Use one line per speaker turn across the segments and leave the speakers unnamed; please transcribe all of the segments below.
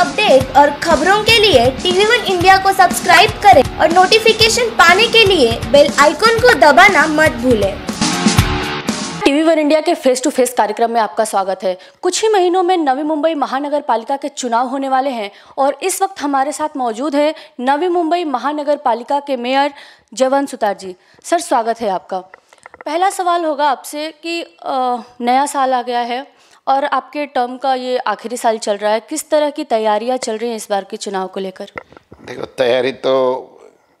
Update और खबरों के लिए टीवी वन इंडिया को सब्सक्राइब करें और नोटिफिकेशन पाने के लिए बेल आइकॉन को दबाना मत भूलें। टीवी वन इंडिया के फेस टू फेस कार्यक्रम में आपका स्वागत है कुछ ही महीनों में नवी मुंबई महानगर पालिका के चुनाव होने वाले हैं और इस वक्त हमारे साथ मौजूद है नवी मुंबई महानगर पालिका के मेयर जवंत सुतार जी सर स्वागत है आपका पहला सवाल होगा आपसे कि आ, नया साल आ गया है और आपके टर्म का ये आखिरी साल चल रहा है किस तरह की तैयारियां चल रही हैं इस बार के चुनाव को लेकर
देखो तैयारी तो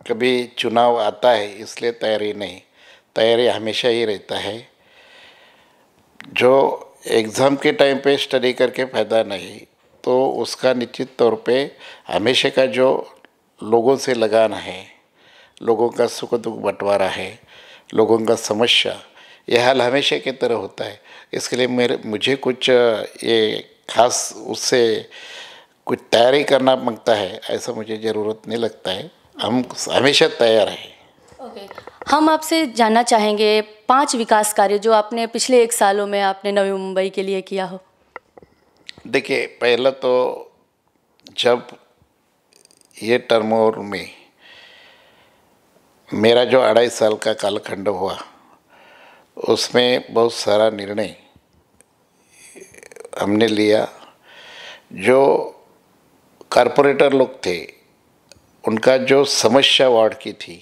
कभी चुनाव आता है इसलिए तैयारी नहीं तैयारी हमेशा ही रहता है जो एग्ज़ाम के टाइम पे स्टडी करके फ़ायदा नहीं तो उसका निश्चित तौर पे हमेशा का जो लोगों से लगान है लोगों का सुख दुख बंटवारा है लोगों का समस्या यह हाल हमेशा की तरह होता है इसके लिए मेरे मुझे कुछ ये खास उससे कुछ तैयारी करना मांगता है ऐसा मुझे ज़रूरत नहीं लगता है हम हमेशा तैयार हैं
okay. हम आपसे जानना चाहेंगे पांच विकास कार्य जो आपने पिछले एक सालों में आपने नवी मुंबई के लिए किया हो
देखिए पहला तो जब ये टर्मोर में मेरा जो अढ़ाई साल का कालखंड हुआ उसमें बहुत सारा निर्णय हमने लिया जो कारपोरेटर लोग थे उनका जो समस्या वार्ड की थी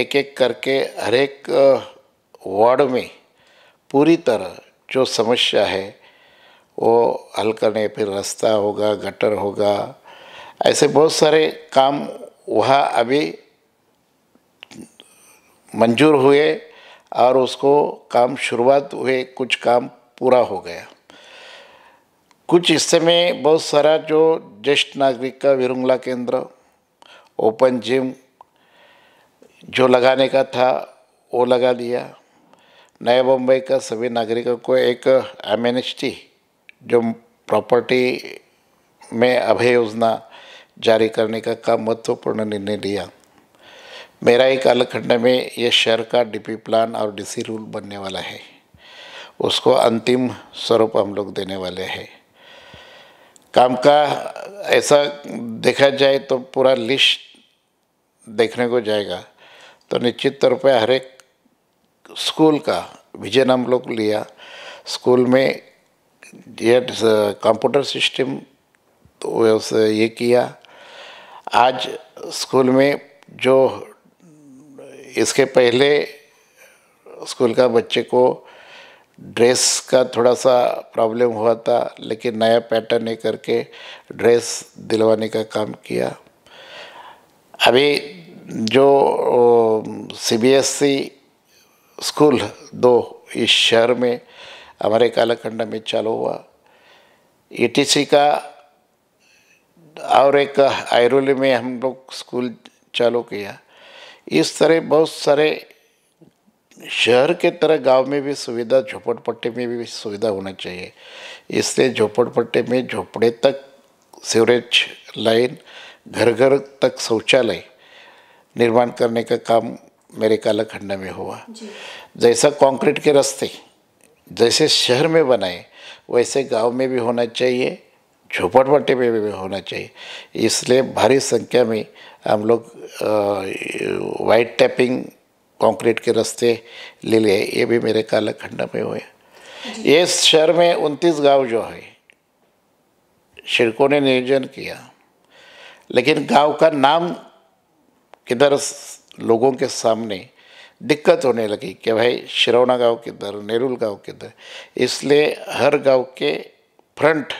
एक एक करके हर एक वार्ड में पूरी तरह जो समस्या है वो हल करने फिर रास्ता होगा गटर होगा ऐसे बहुत सारे काम वहाँ अभी मंजूर हुए और उसको काम शुरुआत हुए कुछ काम पूरा हो गया कुछ हिस्से में बहुत सारा जो ज्येष्ठ नागरिक का विरुंगला केंद्र ओपन जिम जो लगाने का था वो लगा दिया नया मुंबई का सभी नागरिकों को एक एमेनिस्टी जो प्रॉपर्टी में अभय योजना जारी करने का काम महत्वपूर्ण निर्णय लिया मेरा एक कालखंड में ये शहर का डीपी प्लान और डीसी रूल बनने वाला है उसको अंतिम स्वरूप हम लोग देने वाले हैं काम का ऐसा देखा जाए तो पूरा लिस्ट देखने को जाएगा तो निश्चित तौर पर हर एक स्कूल का विजन हम लोग लिया स्कूल में ये कंप्यूटर सिस्टम तो ये किया आज स्कूल में जो इसके पहले स्कूल का बच्चे को ड्रेस का थोड़ा सा प्रॉब्लम हुआ था लेकिन नया पैटर्न ले करके ड्रेस दिलवाने का काम किया अभी जो सीबीएसई e स्कूल दो इस शहर में हमारे कालाखंड में चालू हुआ ईटीसी e का और एक आयरोली में हम लोग स्कूल चालू किया इस तरह बहुत सारे शहर के तरह गांव में भी सुविधा झोपड़पट्टी में भी सुविधा होना चाहिए इससे झोपड़पट्टी में झोपड़े तक सीवरेज लाइन घर घर तक शौचालय निर्माण करने का काम मेरे कालाखंड में हुआ जैसा कंक्रीट के रास्ते जैसे शहर में बनाए वैसे गांव में भी होना चाहिए झोपड़पट्टी में भी होना चाहिए इसलिए भारी संख्या में हम लोग वाइट टैपिंग कंक्रीट के रास्ते ले लिए ये भी मेरे कालखंड में हुए ये शहर में उनतीस गांव जो है शिरकों ने नियोजन किया लेकिन गांव का नाम किधर लोगों के सामने दिक्कत होने लगी कि भाई शिरौना गांव किधर नेरुल गांव किधर इसलिए हर गांव के फ्रंट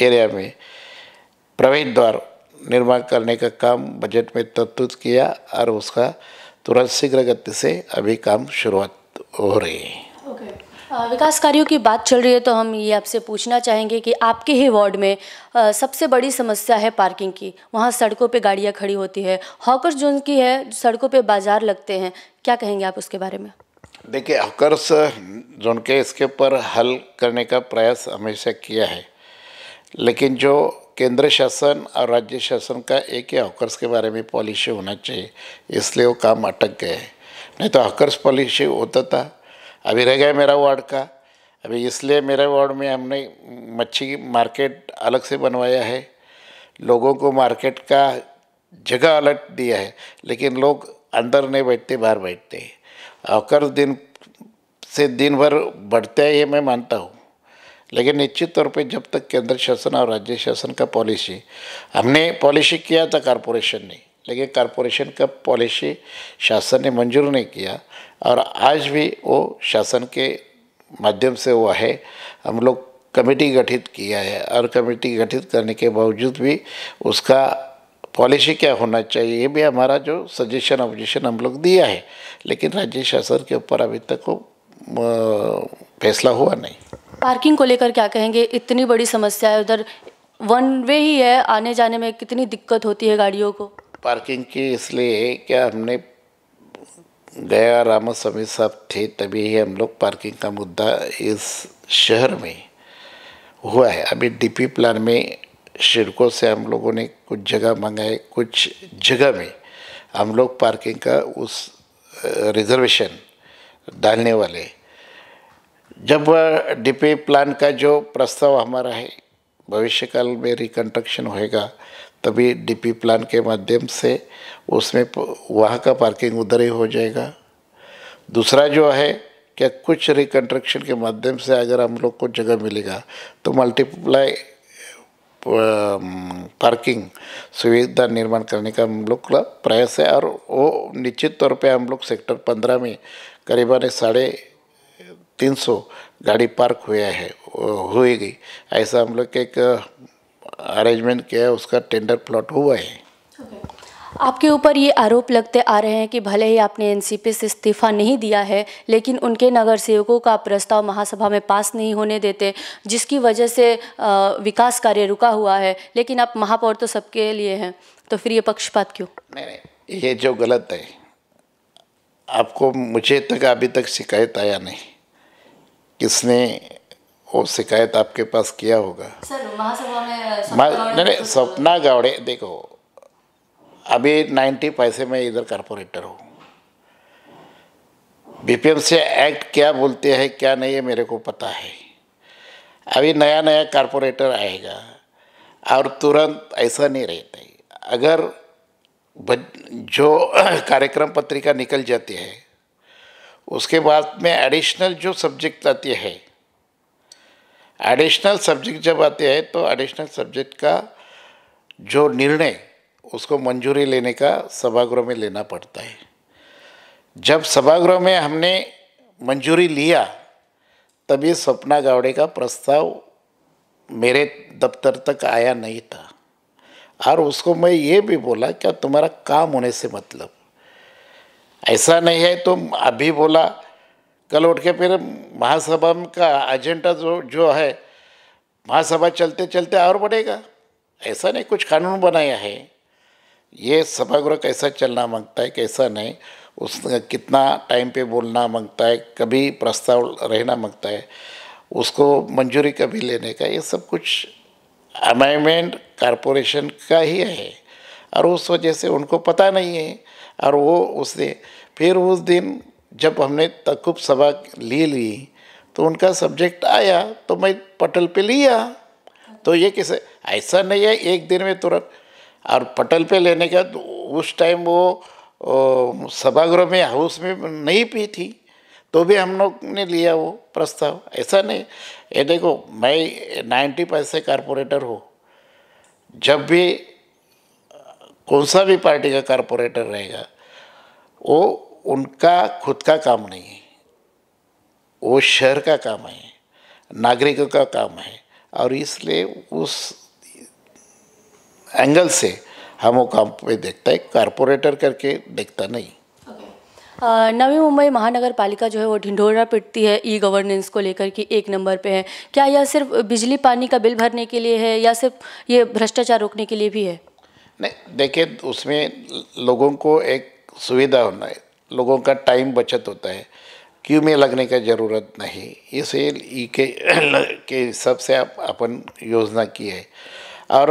एरिया में प्रवेश द्वार निर्माण करने का काम बजट में प्रस्तुत किया और उसका तुरंत शीघ्र गति से अभी काम शुरुआत हो रही है
okay. विकास कार्यों की बात चल रही है तो हम ये आपसे पूछना चाहेंगे कि आपके ही वार्ड में आ, सबसे बड़ी समस्या है पार्किंग की वहाँ सड़कों पे गाड़ियाँ खड़ी होती है हॉकर्स जोन की है सड़कों पे बाजार लगते हैं क्या कहेंगे आप उसके बारे में
देखिए हॉकर्स जोन के इसके ऊपर हल करने का प्रयास हमेशा किया है लेकिन जो केंद्र शासन और राज्य शासन का एक ही हॉकर्स के बारे में पॉलिसी होना चाहिए इसलिए वो काम अटक गए नहीं तो हॉकर्स पॉलिसी होता था अभी रह गया मेरा वार्ड का अभी इसलिए मेरे वार्ड में हमने मच्छी मार्केट अलग से बनवाया है लोगों को मार्केट का जगह अलग दिया है लेकिन लोग अंदर नहीं बैठते बाहर बैठते हॉकर्स दिन से दिन भर बढ़ते ये मैं मानता हूँ लेकिन निश्चित तौर पे जब तक केंद्र शासन और राज्य शासन का पॉलिसी हमने पॉलिसी किया था कॉरपोरेशन ने लेकिन कारपोरेशन का पॉलिसी शासन ने मंजूर नहीं किया और आज भी वो शासन के माध्यम से वो है हम लोग कमेटी गठित किया है और कमेटी गठित करने के बावजूद भी उसका पॉलिसी क्या होना चाहिए ये भी हमारा जो सजेशन ऑब्जेक्शन हम लोग दिया है लेकिन राज्य शासन के ऊपर अभी तक वो फैसला हुआ नहीं
पार्किंग को लेकर क्या कहेंगे इतनी बड़ी समस्या है उधर वन वे ही है आने जाने में कितनी दिक्कत होती है गाड़ियों को
पार्किंग की इसलिए क्या हमने गया रामा स्वामी साहब थे तभी ही हम लोग पार्किंग का मुद्दा इस शहर में हुआ है अभी डीपी प्लान में शिरको से हम लोगों ने कुछ जगह मंगाए कुछ जगह में हम लोग पार्किंग का उस रिजर्वेशन डालने वाले जब डीपी प्लान का जो प्रस्ताव हमारा है भविष्यकाल में रिकन्स्ट्रक्शन होएगा तभी डीपी प्लान के माध्यम से उसमें वहाँ का पार्किंग उधर ही हो जाएगा दूसरा जो है क्या कुछ रिकन्स्ट्रक्शन के माध्यम से अगर हम लोग को जगह मिलेगा तो मल्टीप्लाई पार्किंग सुविधा निर्माण करने का हम लोग का प्रयास है और वो निश्चित तौर पे हम लोग सेक्टर पंद्रह में करीबन साढ़े 300 गाड़ी पार्क हुआ है होएगी ऐसा हम लोग एक अरेंजमेंट किया है उसका टेंडर प्लॉट हुआ है
आपके ऊपर ये आरोप लगते आ रहे हैं कि भले ही आपने एनसीपी से इस्तीफा नहीं दिया है लेकिन उनके नगर सेवकों का प्रस्ताव महासभा में पास नहीं होने देते जिसकी वजह से विकास कार्य रुका हुआ है लेकिन आप महापौर तो सबके लिए हैं तो फिर ये पक्षपात क्यों नहीं
नहीं ये जो गलत है आपको मुझे तक अभी तक शिकायत आया नहीं किसने वो शिकायत आपके पास किया होगा
नहीं नहीं
सपना गावड़े देखो अभी नाइन्टी पैसे में इधर कारपोरेटर हूँ बीपीएमसी एक्ट क्या बोलते हैं क्या नहीं है मेरे को पता है अभी नया नया कॉरपोरेटर आएगा और तुरंत ऐसा नहीं रहता है अगर जो कार्यक्रम पत्रिका निकल जाती है उसके बाद में एडिशनल जो सब्जेक्ट आते हैं एडिशनल सब्जेक्ट जब आते हैं तो एडिशनल सब्जेक्ट का जो निर्णय उसको मंजूरी लेने का सभागृह में लेना पड़ता है जब सभागृह में हमने मंजूरी लिया तभी स्वप्ना गावड़े का प्रस्ताव मेरे दफ्तर तक आया नहीं था और उसको मैं ये भी बोला क्या तुम्हारा काम होने से मतलब ऐसा नहीं है तुम तो अभी बोला कल उठ के फिर महासभा का एजेंडा जो जो है महासभा चलते चलते और बढ़ेगा ऐसा नहीं कुछ कानून बनाया है ये सभागृह कैसा चलना मांगता है कैसा नहीं उस कितना टाइम पे बोलना मांगता है कभी प्रस्ताव रहना मांगता है उसको मंजूरी कभी लेने का ये सब कुछ अमेंडमेंट कारपोरेशन का ही है और उस वजह से उनको पता नहीं है और वो उस दिन फिर उस दिन जब हमने तकुब सभा ले ली तो उनका सब्जेक्ट आया तो मैं पटल पे लिया तो ये किसे ऐसा नहीं है एक दिन में तुरंत और पटल पे लेने का उस टाइम वो सभागृह में हाउस में नहीं पी थी तो भी हम लोग ने लिया वो प्रस्ताव ऐसा नहीं ये देखो मैं नाइन्टी पैसे कारपोरेटर हूँ जब भी कौन सा भी पार्टी का कारपोरेटर रहेगा वो उनका खुद का काम नहीं है वो शहर का काम है नागरिकों का काम है और इसलिए उस एंगल से हम वो काम पे देखता है कारपोरेटर करके देखता नहीं
नवी मुंबई महानगर पालिका जो है वो ढिंढोरा पिटती है ई गवर्नेंस को लेकर कि एक नंबर पे है क्या यह सिर्फ बिजली पानी का बिल भरने के लिए है या सिर्फ ये भ्रष्टाचार रोकने के लिए भी है
नहीं देखिए उसमें लोगों को एक सुविधा होना है लोगों का टाइम बचत होता है क्यू में लगने का ज़रूरत नहीं ये ई के के हिसाब से आप अपन योजना की है और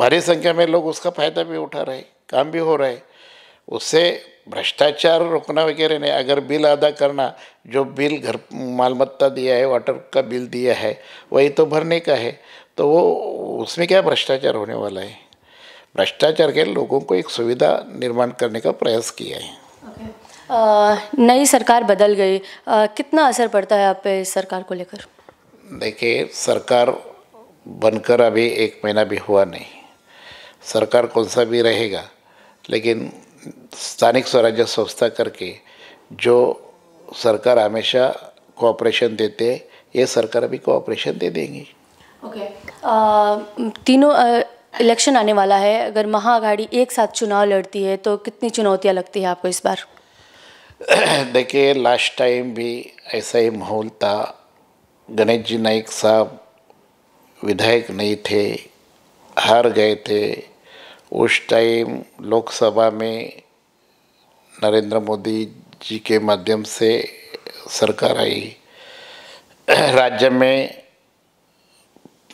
भारी संख्या में लोग उसका फ़ायदा भी उठा रहे काम भी हो रहा है उससे भ्रष्टाचार रोकना वगैरह नहीं अगर बिल अदा करना जो बिल घर मालमत्ता दिया है वाटर का बिल दिया है वही तो भरने का है तो वो उसमें क्या भ्रष्टाचार होने वाला है भ्रष्टाचार के लोगों को एक सुविधा निर्माण करने का प्रयास किया है
okay. नई सरकार बदल गई कितना असर पड़ता है आप पे सरकार को लेकर
देखिए सरकार बनकर अभी एक महीना भी हुआ नहीं सरकार कौन सा भी रहेगा लेकिन स्थानिक स्वराज्य संस्था करके जो सरकार हमेशा कोऑपरेशन देते हैं ये सरकार अभी कोऑपरेशन दे देंगी
ओके okay. तीनों इलेक्शन आने वाला है अगर महाअघाड़ी एक साथ चुनाव लड़ती है तो कितनी चुनौतियाँ लगती है आपको इस बार
देखिए लास्ट टाइम भी ऐसा ही माहौल था गणेश जी नाइक साहब विधायक नहीं थे हार गए थे उस टाइम लोकसभा में नरेंद्र मोदी जी के माध्यम से सरकार आई राज्य में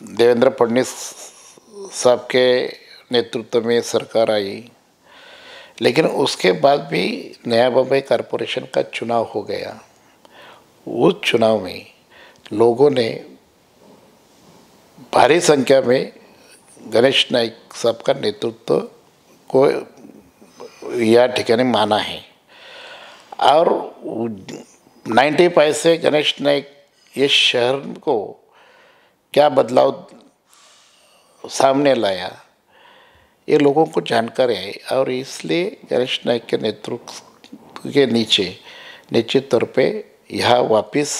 देवेंद्र फडणवीस साहब के नेतृत्व में सरकार आई लेकिन उसके बाद भी नया बम्बई कारपोरेशन का चुनाव हो गया उस चुनाव में लोगों ने भारी संख्या में गणेश नाइक साहब का नेतृत्व को यह ठिकाने माना है और 95 से गणेश नाइक ये शहर को क्या बदलाव सामने लाया ये लोगों को जानकारी आई और इसलिए गणेश नायक के नेतृत्व के नीचे निश्चित तौर पे यह वापस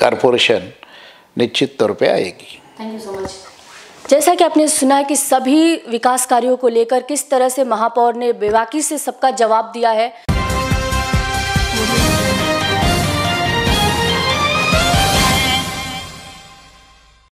कारपोरेशन निश्चित तौर पे आएगी
थैंक यू सो मच जैसा कि आपने सुना है कि सभी विकास कार्यों को लेकर किस तरह से महापौर ने बेवाकी से सबका जवाब दिया है